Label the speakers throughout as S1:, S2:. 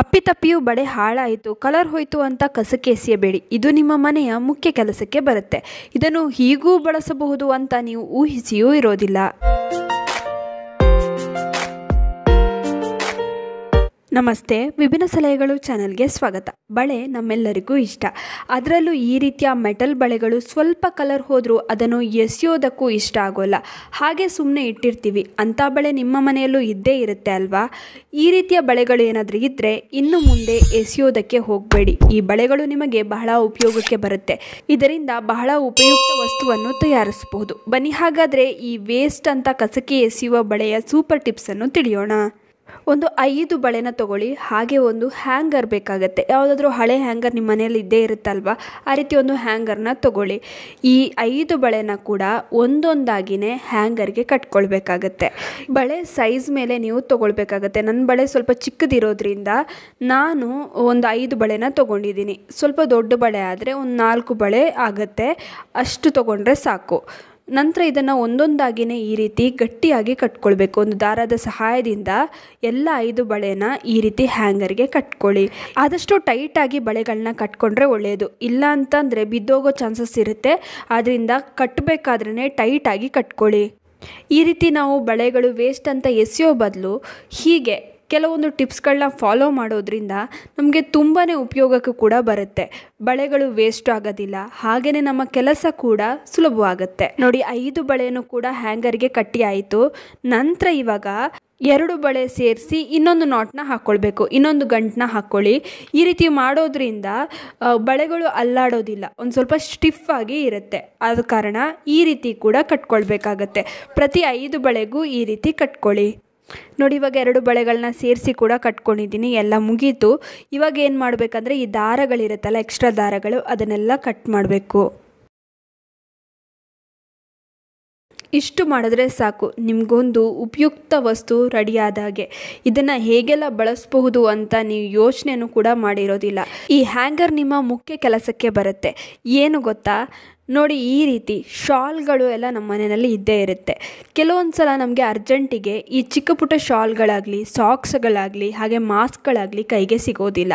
S1: ಅಪ್ಪಿತಪ್ಪಿಯೂ ಬಡೆ ಹಾಳಾಯಿತು ಕಲರ್ ಹೋಯಿತು ಅಂತ ಕಸಕ್ಕೆ ಎಸೆಯಬೇಡಿ ಇದು ನಿಮ್ಮ ಮನೆಯ ಮುಖ್ಯ ಕೆಲಸಕ್ಕೆ ಬರುತ್ತೆ ಇದನ್ನು ಹೀಗೂ ಬಳಸಬಹುದು ಅಂತ ನೀವು ಊಹಿಸಿಯೂ ಇರೋದಿಲ್ಲ ನಮಸ್ತೆ ವಿಭಿನ್ನ ಸಲಹೆಗಳು ಚಾನಲ್ಗೆ ಸ್ವಾಗತ ಬಳೆ ನಮ್ಮೆಲ್ಲರಿಗೂ ಇಷ್ಟ ಅದರಲ್ಲೂ ಈ ರೀತಿಯ ಮೆಟಲ್ ಬಳೆಗಳು ಸ್ವಲ್ಪ ಕಲರ್ ಹೋದರೂ ಅದನ್ನು ಎಸೆಯೋದಕ್ಕೂ ಇಷ್ಟ ಆಗೋಲ್ಲ ಹಾಗೆ ಸುಮ್ಮನೆ ಇಟ್ಟಿರ್ತೀವಿ ಅಂಥ ಬಳೆ ನಿಮ್ಮ ಮನೆಯಲ್ಲೂ ಇದ್ದೇ ಇರುತ್ತೆ ಅಲ್ವಾ ಈ ರೀತಿಯ ಬಳೆಗಳು ಏನಾದರೂ ಇದ್ದರೆ ಇನ್ನು ಮುಂದೆ ಎಸೆಯೋದಕ್ಕೆ ಹೋಗಬೇಡಿ ಈ ಬಳೆಗಳು ನಿಮಗೆ ಬಹಳ ಉಪಯೋಗಕ್ಕೆ ಬರುತ್ತೆ ಇದರಿಂದ ಬಹಳ ಉಪಯುಕ್ತ ವಸ್ತುವನ್ನು ತಯಾರಿಸಬಹುದು ಬನ್ನಿ ಹಾಗಾದರೆ ಈ ವೇಸ್ಟ್ ಅಂತ ಕಸಕಿ ಎಸೆಯುವ ಬಳೆಯ ಸೂಪರ್ ಟಿಪ್ಸನ್ನು ತಿಳಿಯೋಣ ಒಂದು ಐದು ಬಳೆನ ತೊಗೊಳ್ಳಿ ಹಾಗೆ ಒಂದು ಹ್ಯಾಂಗರ್ ಬೇಕಾಗತ್ತೆ ಯಾವುದಾದ್ರೂ ಹಳೆ ಹ್ಯಾಂಗರ್ ನಿಮ್ಮ ಮನೇಲಿ ಇದ್ದೇ ಇರುತ್ತಲ್ವ ಆ ರೀತಿ ಒಂದು ಹ್ಯಾಂಗರ್ನ ತೊಗೊಳ್ಳಿ ಈ ಐದು ಬಳೆನ ಕೂಡ ಒಂದೊಂದಾಗಿನೇ ಹ್ಯಾಂಗರ್ಗೆ ಕಟ್ಕೊಳ್ಬೇಕಾಗತ್ತೆ ಬಳೆ ಸೈಜ್ ಮೇಲೆ ನೀವು ತೊಗೊಳ್ಬೇಕಾಗತ್ತೆ ನನ್ನ ಬಳೆ ಸ್ವಲ್ಪ ಚಿಕ್ಕದಿರೋದ್ರಿಂದ ನಾನು ಒಂದು ಐದು ಬಳೆನ ತೊಗೊಂಡಿದ್ದೀನಿ ಸ್ವಲ್ಪ ದೊಡ್ಡ ಬಳೆ ಆದರೆ ಒಂದು ನಾಲ್ಕು ಬಳೆ ಆಗುತ್ತೆ ಅಷ್ಟು ತೊಗೊಂಡ್ರೆ ಸಾಕು ನಂತರ ಇದನ್ನು ಒಂದೊಂದಾಗಿಯೇ ಈ ರೀತಿ ಗಟ್ಟಿಯಾಗಿ ಕಟ್ಕೊಳ್ಬೇಕು ಒಂದು ದಾರದ ಸಹಾಯದಿಂದ ಎಲ್ಲ ಐದು ಬಳೆನ ಈ ರೀತಿ ಹ್ಯಾಂಗರ್ಗೆ ಕಟ್ಕೊಳ್ಳಿ ಆದಷ್ಟು ಟೈಟಾಗಿ ಬಳೆಗಳನ್ನ ಕಟ್ಕೊಂಡ್ರೆ ಒಳ್ಳೆಯದು ಇಲ್ಲ ಅಂತಂದರೆ ಬಿದ್ದೋಗೋ ಚಾನ್ಸಸ್ ಇರುತ್ತೆ ಆದ್ದರಿಂದ ಕಟ್ಟಬೇಕಾದ್ರೆ ಟೈಟಾಗಿ ಕಟ್ಕೊಳ್ಳಿ ಈ ರೀತಿ ನಾವು ಬಳೆಗಳು ವೇಸ್ಟ್ ಅಂತ ಎಸೆಯೋ ಬದಲು ಹೀಗೆ ಕೆಲವೊಂದು ಟಿಪ್ಸ್ಗಳನ್ನ ಫಾಲೋ ಮಾಡೋದ್ರಿಂದ ನಮಗೆ ತುಂಬಾ ಉಪಯೋಗಕ್ಕೂ ಕೂಡ ಬರುತ್ತೆ ಬಳೆಗಳು ವೇಸ್ಟ್ ಆಗೋದಿಲ್ಲ ಹಾಗೆಯೇ ನಮ್ಮ ಕೆಲಸ ಕೂಡ ಸುಲಭವಾಗುತ್ತೆ ನೋಡಿ ಐದು ಬಳೆಯನ್ನು ಕೂಡ ಹ್ಯಾಂಗರ್ಗೆ ಕಟ್ಟಿ ಆಯಿತು ನಂತರ ಇವಾಗ ಎರಡು ಬಳೆ ಸೇರಿಸಿ ಇನ್ನೊಂದು ನಾಟ್ನ ಹಾಕ್ಕೊಳ್ಬೇಕು ಇನ್ನೊಂದು ಗಂಟನ್ನ ಹಾಕ್ಕೊಳ್ಳಿ ಈ ರೀತಿ ಮಾಡೋದ್ರಿಂದ ಬಳೆಗಳು ಅಲ್ಲಾಡೋದಿಲ್ಲ ಒಂದು ಸ್ವಲ್ಪ ಸ್ಟಿಫ್ ಆಗಿ ಇರುತ್ತೆ ಆದ ಕಾರಣ ಈ ರೀತಿ ಕೂಡ ಕಟ್ಕೊಳ್ಬೇಕಾಗತ್ತೆ ಪ್ರತಿ ಐದು ಬಳೆಗೂ ಈ ರೀತಿ ಕಟ್ಕೊಳ್ಳಿ ನೋಡಿ ಇವಾಗ ಎರಡು ಬಳೆಗಳನ್ನ ಸೇರಿಸಿ ಕೂಡ ಕಟ್ಕೊಂಡಿದ್ದೀನಿ ಎಲ್ಲ ಮುಗೀತು ಇವಾಗ ಏನು ಮಾಡಬೇಕಂದ್ರೆ ಈ ದಾರಗಳಿರುತ್ತಲ್ಲ ಎಕ್ಸ್ಟ್ರಾ ದಾರಗಳು ಅದನ್ನೆಲ್ಲ ಕಟ್ ಮಾಡಬೇಕು ಇಷ್ಟು ಮಾಡಿದ್ರೆ ಸಾಕು ನಿಮಗೊಂದು ಉಪಯುಕ್ತ ವಸ್ತು ರೆಡಿಯಾದ ಹಾಗೆ ಇದನ್ನು ಹೇಗೆಲ್ಲ ಬಳಸಬಹುದು ಅಂತ ನೀವು ಯೋಚನೆಯನ್ನು ಕೂಡ ಮಾಡಿರೋದಿಲ್ಲ ಈ ಹ್ಯಾಂಗರ್ ನಿಮ್ಮ ಮುಖ್ಯ ಕೆಲಸಕ್ಕೆ ಬರುತ್ತೆ ಏನು ಗೊತ್ತಾ ನೋಡಿ ಈ ರೀತಿ ಶಾಲ್ಗಳು ಎಲ್ಲ ನಮ್ಮ ಮನೆಯಲ್ಲಿ ಇದ್ದೇ ಇರುತ್ತೆ ಕೆಲವೊಂದು ಸಲ ನಮಗೆ ಅರ್ಜೆಂಟಿಗೆ ಈ ಚಿಕ್ಕ ಪುಟ್ಟ ಶಾಲ್ಗಳಾಗಲಿ ಸಾಕ್ಸ್ಗಳಾಗಲಿ ಹಾಗೆ ಮಾಸ್ಕ್ಗಳಾಗಲಿ ಕೈಗೆ ಸಿಗೋದಿಲ್ಲ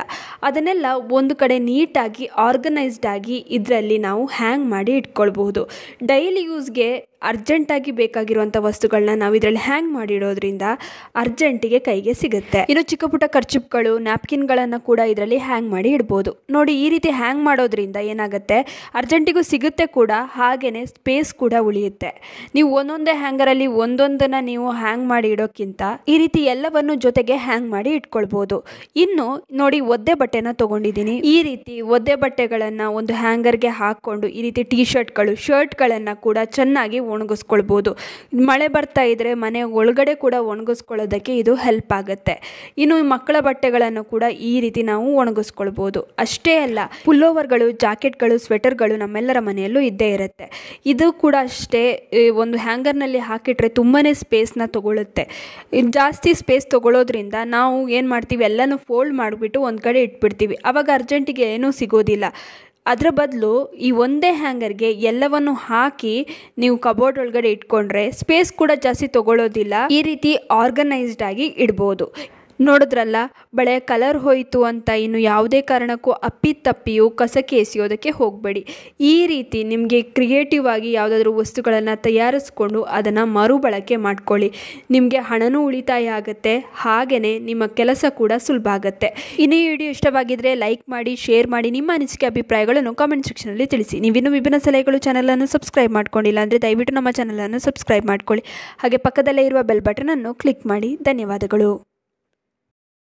S1: ಅದನ್ನೆಲ್ಲ ಒಂದು ಕಡೆ ನೀಟಾಗಿ ಆರ್ಗನೈಸ್ಡ್ ಆಗಿ ಇದರಲ್ಲಿ ನಾವು ಹ್ಯಾಂಗ್ ಮಾಡಿ ಇಟ್ಕೊಳ್ಬಹುದು ಡೈಲಿ ಯೂಸ್ಗೆ ಅರ್ಜೆಂಟಾಗಿ ಬೇಕಾಗಿರುವಂಥ ವಸ್ತುಗಳನ್ನ ನಾವು ಇದರಲ್ಲಿ ಹ್ಯಾಂಗ್ ಮಾಡಿಡೋದ್ರಿಂದ ಅರ್ಜೆಂಟಿಗೆ ಕೈಗೆ ಸಿಗುತ್ತೆ ಇನ್ನು ಚಿಕ್ಕ ಪುಟ್ಟ ನ್ಯಾಪ್ಕಿನ್ ನ್ಯಾಪ್ಕಿನ್ಗಳನ್ನು ಕೂಡ ಇದರಲ್ಲಿ ಹ್ಯಾಂಗ್ ಮಾಡಿ ಇಡ್ಬೋದು ನೋಡಿ ಈ ರೀತಿ ಹ್ಯಾಂಗ್ ಮಾಡೋದ್ರಿಂದ ಏನಾಗುತ್ತೆ ಅರ್ಜೆಂಟಿಗೂ ಸಿಗುತ್ತೆ ಕೂಡ ಹಾಗೆಯೇ ಸ್ಪೇಸ್ ಕೂಡ ಉಳಿಯುತ್ತೆ ನೀವು ಒಂದೊಂದೇ ಹ್ಯಾಂಗರಲ್ಲಿ ಒಂದೊಂದನ್ನು ನೀವು ಹ್ಯಾಂಗ್ ಮಾಡಿ ಇಡೋಕ್ಕಿಂತ ಈ ರೀತಿ ಎಲ್ಲವನ್ನು ಜೊತೆಗೆ ಹ್ಯಾಂಗ್ ಮಾಡಿ ಇಟ್ಕೊಳ್ಬೋದು ಇನ್ನು ನೋಡಿ ಒದ್ದೆ ಬಟ್ಟೆನ ತೊಗೊಂಡಿದ್ದೀನಿ ಈ ರೀತಿ ಒದ್ದೆ ಬಟ್ಟೆಗಳನ್ನು ಒಂದು ಹ್ಯಾಂಗರ್ಗೆ ಹಾಕ್ಕೊಂಡು ಈ ರೀತಿ ಟೀ ಶರ್ಟ್ಗಳು ಶರ್ಟ್ಗಳನ್ನು ಕೂಡ ಚೆನ್ನಾಗಿ ಒಣಗಿಸ್ಕೊಳ್ಬೋದು ಮಳೆ ಬರ್ತಾ ಇದ್ದರೆ ಮನೆ ಒಳಗಡೆ ಕೂಡ ಒಣಗಿಸ್ಕೊಳ್ಳೋದಕ್ಕೆ ಇದು ಹೆಲ್ಪ್ ಆಗುತ್ತೆ ಇನ್ನು ಮಕ್ಕಳ ಬಟ್ಟೆಗಳನ್ನು ಕೂಡ ಈ ರೀತಿ ನಾವು ಒಣಗಿಸ್ಕೊಳ್ಬೋದು ಅಷ್ಟೇ ಅಲ್ಲ ಪುಲ್ಲೋವರ್ಗಳು ಜಾಕೆಟ್ಗಳು ಸ್ವೆಟರ್ಗಳು ನಮ್ಮೆಲ್ಲರ ಮನೆಯಲ್ಲೂ ಇದ್ದೇ ಇರುತ್ತೆ ಇದು ಕೂಡ ಅಷ್ಟೇ ಒಂದು ಹ್ಯಾಂಗರ್ನಲ್ಲಿ ಹಾಕಿಟ್ರೆ ತುಂಬಾ ಸ್ಪೇಸ್ನ ತಗೊಳ್ಳುತ್ತೆ ಜಾಸ್ತಿ ಸ್ಪೇಸ್ ತೊಗೊಳೋದ್ರಿಂದ ನಾವು ಏನು ಮಾಡ್ತೀವಿ ಎಲ್ಲನೂ ಫೋಲ್ಡ್ ಮಾಡಿಬಿಟ್ಟು ಒಂದು ಕಡೆ ಇಟ್ಬಿಡ್ತೀವಿ ಅವಾಗ ಅರ್ಜೆಂಟಿಗೆ ಏನೂ ಸಿಗೋದಿಲ್ಲ ಅದರ ಬದಲು ಈ ಒಂದೇ ಹ್ಯಾಂಗರ್ಗೆ ಎಲ್ಲವನ್ನು ಹಾಕಿ ನೀವು ಕಬೋರ್ಡ್ ಒಳಗಡೆ ಇಟ್ಕೊಂಡ್ರೆ ಸ್ಪೇಸ್ ಕೂಡ ಜಾಸ್ತಿ ತಗೊಳ್ಳೋದಿಲ್ಲ ಈ ರೀತಿ ಆರ್ಗನೈಸ್ಡ್ ಆಗಿ ಇಡ್ಬೋದು ನೋಡಿದ್ರಲ್ಲ ಬಳೆ ಕಲರ್ ಹೋಯಿತು ಅಂತ ಇನ್ನು ಯಾವುದೇ ಕಾರಣಕ್ಕೂ ಅಪ್ಪಿ ತಪ್ಪಿಯೂ ಕಸಕ್ಕೆ ಎಸೆಯೋದಕ್ಕೆ ಹೋಗಬೇಡಿ ಈ ರೀತಿ ನಿಮಗೆ ಕ್ರಿಯೇಟಿವ್ ಆಗಿ ಯಾವುದಾದ್ರೂ ವಸ್ತುಗಳನ್ನು ತಯಾರಿಸ್ಕೊಂಡು ಅದನ್ನು ಮರುಬಳಕೆ ಮಾಡ್ಕೊಳ್ಳಿ ನಿಮಗೆ ಹಣನೂ ಉಳಿತಾಯ ಆಗುತ್ತೆ ಹಾಗೆಯೇ ನಿಮ್ಮ ಕೆಲಸ ಕೂಡ ಸುಲಭ ಆಗುತ್ತೆ ಇನ್ನು ವಿಡಿಯೋ ಇಷ್ಟವಾಗಿದ್ದರೆ ಲೈಕ್ ಮಾಡಿ ಶೇರ್ ಮಾಡಿ ನಿಮ್ಮ ಅನಿಸಿಕೆ ಅಭಿಪ್ರಾಯಗಳನ್ನು ಕಾಮೆಂಟ್ ಸೆಕ್ಷನಲ್ಲಿ ತಿಳಿಸಿ ನೀವಿನ್ನೂ ವಿಭಿನ್ನ ಸಲಹೆಗಳು ಚಾನಲನ್ನು ಸಬ್ಸ್ಕ್ರೈಬ್ ಮಾಡ್ಕೊಂಡಿಲ್ಲ ಅಂದರೆ ದಯವಿಟ್ಟು ನಮ್ಮ ಚಾನಲನ್ನು ಸಬ್ಸ್ಕ್ರೈಬ್ ಮಾಡ್ಕೊಳ್ಳಿ ಹಾಗೆ ಪಕ್ಕದಲ್ಲೇ ಇರುವ ಬೆಲ್ ಬಟನನ್ನು ಕ್ಲಿಕ್ ಮಾಡಿ ಧನ್ಯವಾದಗಳು